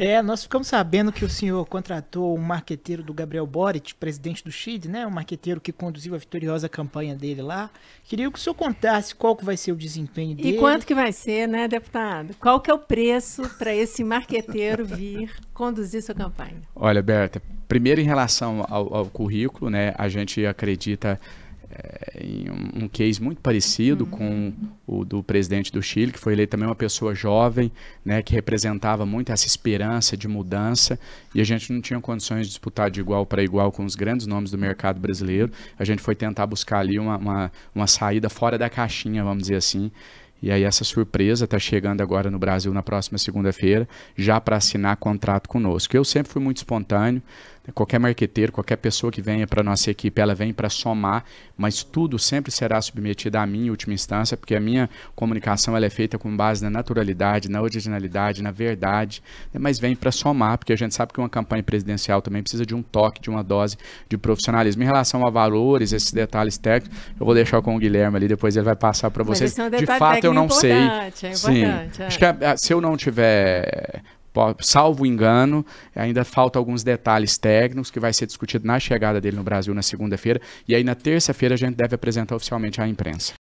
É, nós ficamos sabendo que o senhor contratou um marqueteiro do Gabriel Boric, presidente do Chile, né? Um marqueteiro que conduziu a vitoriosa campanha dele lá. Queria que o senhor contasse qual que vai ser o desempenho dele. E quanto que vai ser, né, deputado? Qual que é o preço para esse marqueteiro vir conduzir sua campanha? Olha, Berta, primeiro em relação ao, ao currículo, né? A gente acredita é, em um, um, case muito parecido uhum. com o do presidente do Chile, que foi eleito também uma pessoa jovem, né, que representava muito essa esperança de mudança, e a gente não tinha condições de disputar de igual para igual com os grandes nomes do mercado brasileiro. A gente foi tentar buscar ali uma, uma, uma saída fora da caixinha, vamos dizer assim, e aí essa surpresa está chegando agora no Brasil na próxima segunda-feira, já para assinar contrato conosco. Eu sempre fui muito espontâneo, né? qualquer marqueteiro, qualquer pessoa que venha para nossa equipe, ela vem para somar, mas tudo sempre será submetido a mim em última instância, porque a minha comunicação ela é feita com base na naturalidade, na originalidade, na verdade, né? mas vem para somar, porque a gente sabe que uma campanha presidencial também precisa de um toque, de uma dose de profissionalismo. Em relação a valores, esses detalhes técnicos, eu vou deixar com o Guilherme ali, depois ele vai passar para vocês. É um de fato, eu não sei. É Sim. É. Acho que se eu não tiver salvo engano, ainda falta alguns detalhes técnicos que vai ser discutido na chegada dele no Brasil na segunda-feira e aí na terça-feira a gente deve apresentar oficialmente à imprensa.